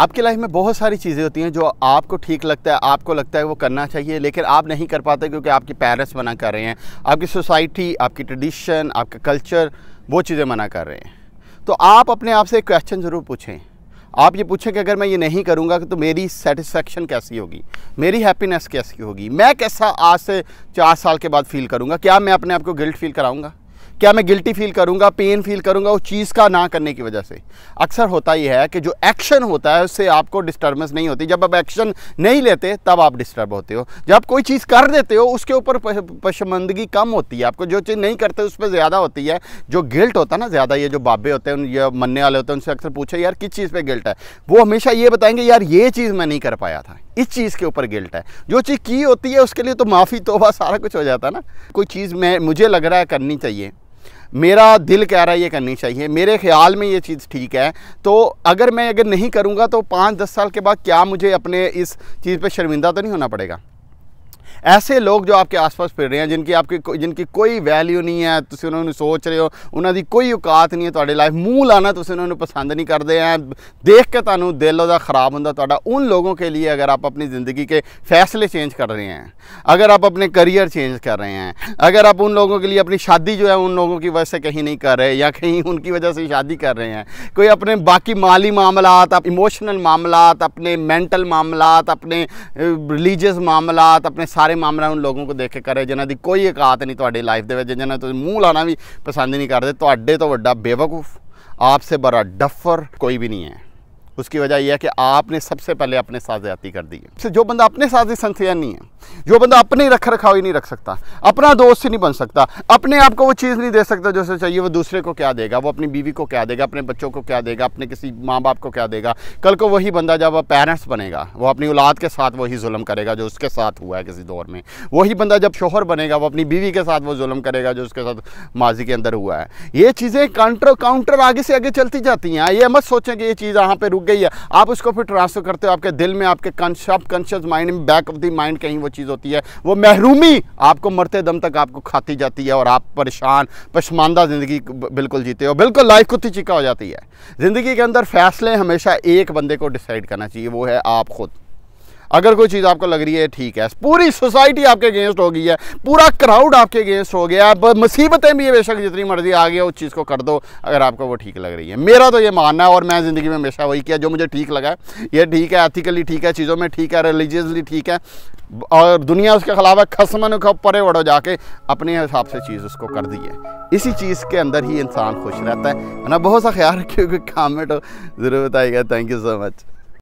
आपकी लाइफ में बहुत सारी चीज़ें होती हैं जो आपको ठीक लगता है आपको लगता है वो करना चाहिए लेकिन आप नहीं कर पाते क्योंकि आपके पेरेंट्स मना कर रहे हैं आपकी सोसाइटी आपकी ट्रेडिशन आपका कल्चर वो चीज़ें मना कर रहे हैं तो आप अपने आप से एक क्वेश्चन ज़रूर पूछें आप ये पूछें कि अगर मैं ये नहीं करूँगा तो मेरी सेटिस्फेक्शन कैसी होगी मेरी हैप्पीनेस कैसी होगी मैं कैसा आज से चार साल के बाद फील करूँगा क्या मैं अपने आप को गिल्ट फील कराऊँगा क्या मैं गिल्टी फील करूँगा पेन फील करूँगा उस चीज़ का ना करने की वजह से अक्सर होता ही है कि जो एक्शन होता है उससे आपको डिस्टर्बेंस नहीं होती जब आप एक्शन नहीं लेते तब आप डिस्टर्ब होते हो जब आप कोई चीज़ कर देते हो उसके ऊपर पशमंदगी कम होती है आपको जो चीज़ नहीं करते उस पर ज़्यादा होती है जो गिल्ट होता है ना ज़्यादा ये जो बाबे होते हैं ये मनने वाले होते हैं उनसे अक्सर पूछे यार किस चीज़ पर गिल्ट है वो हमेशा ये बताएंगे यार ये चीज़ मैं नहीं कर पाया था इस चीज़ के ऊपर गिल्ट है जो चीज़ की होती है उसके लिए तो माफ़ी तोबा सारा कुछ हो जाता है ना कोई चीज़ मैं मुझे लग रहा है करनी चाहिए मेरा दिल कह रहा है ये करनी चाहिए मेरे ख्याल में ये चीज़ ठीक है तो अगर मैं अगर नहीं करूँगा तो पाँच दस साल के बाद क्या मुझे अपने इस चीज़ पर शर्मिंदा तो नहीं होना पड़ेगा ऐसे लोग जो आपके आस पास फिर रहे हैं जिनकी आपकी को जिनकी कोई वैल्यू नहीं है तुम तो उन्होंने सोच रहे हो ਉਹਨਾਂ ਦੀ ਕੋਈ ਔਕਾਤ ਨਹੀਂ ਹੈ ਤੁਹਾਡੇ ਲਾਈਫ ਮੂੰਹ ਲਾਣਾ ਤੁਸੀਂ ਉਹਨਾਂ नहीं करते हैं देख के तहु दिल वह ख़राब होंगे उन लोगों के लिए अगर आप अपनी ज़िंदगी के फैसले चेंज कर रहे हैं अगर आप अपने करियर चेंज कर रहे हैं अगर आप उन लोगों के लिए अपनी शादी जो है उन लोगों की वजह से कहीं नहीं कर रहे या कहीं उनकी वजह से शादी कर रहे हैं कोई अपने बाकी माली मामला आप इमोशनल मामला अपने मेंटल मामला अपने रिलीजियस मामला अपने सारे ਸਾਰੇ ਮਾਮਲਿਆਂ ਨੂੰ ਲੋਕਾਂ ਕੋ ਦੇਖ ਕੇ ਕਰੇ ਜਿਨ੍ਹਾਂ ਦੀ ਕੋਈ ਇਕਾਤ ਨਹੀਂ ਤੁਹਾਡੀ ਲਾਈਫ ਦੇ ਵਿੱਚ ਜਿਨ੍ਹਾਂ ਤੁਸੀਂ ਮੂੰਹ ਲਾਣਾ ਵੀ ਪਸੰਦ ਨਹੀਂ ਕਰਦੇ ਤੁਹਾਡੇ ਤੋਂ ਵੱਡਾ ਬੇਵਕੂਫ आपसे बड़ा डफर कोई भी नहीं है उसकी वजह यह है कि आपने सबसे पहले अपने साथ ज़्यादा कर दी है जो बंदा अपने साथ ही संसयानी है जो बंदा अपने रख रखाव ही नहीं रख सकता अपना दोस्त ही नहीं बन सकता अपने आप को वो चीज़ नहीं दे सकता जैसे चाहिए वो दूसरे को क्या देगा वो अपनी बीवी को क्या देगा अपने बच्चों को क्या देगा अपने किसी माँ बाप को क्या देगा कल को वही बंदा जब पेरेंट्स बनेगा वो अपनी औलाद के साथ वही जुल्म करेगा जो उसके साथ हुआ है किसी दौर में वही बंदा जब शोहर बनेगा वो अपनी बीवी के साथ वो जुलम करेगा जो उसके साथ माजी के अंदर हुआ है ये चीज़ें काउंटर काउंटर आगे से आगे चलती जाती हैं ये मत सोचें कि ये चीज़ यहाँ पर रुक गई है आप उसको फिर ट्रांसफ़र करते हो आपके दिल में आपके कॉन्शियस माइंड में बैक ऑफ दी माइंड कहीं वो चीज़ होती है वो महरूमी आपको मरते दम तक आपको खाती जाती है और आप परेशान पशमानदा ज़िंदगी बिल्कुल जीते हो बिल्कुल लाइफ खुद ही चिका हो जाती है ज़िंदगी के अंदर फैसले हमेशा एक बंदे को डिसाइड करना चाहिए वो है आप खुद अगर कोई चीज़ आपको लग रही है ठीक है पूरी सोसाइटी आपके अगेंस्ट हो गई है पूरा क्राउड आपके अगेंस्ट हो गया है मुसीबतें भी बेशक जितनी मर्जी आ गई उस चीज़ को कर दो अगर आपको वो ठीक लग रही है मेरा तो ये मानना है और मैं ज़िंदगी में हमेशा वही किया जो मुझे ठीक लगा है ये ठीक है एथिकली ठीक है चीज़ों में ठीक है रिलीजियसली ठीक है और दुनिया उसके खिलाफ है खसमन को परे वड़ो जाके अपने हिसाब से चीज़ उसको कर दी है इसी चीज़ के अंदर ही इंसान खुश रहता है ना बहुत सा ख्याल रखिए कामेंट काम ज़रूर बताइएगा थैंक यू सो मच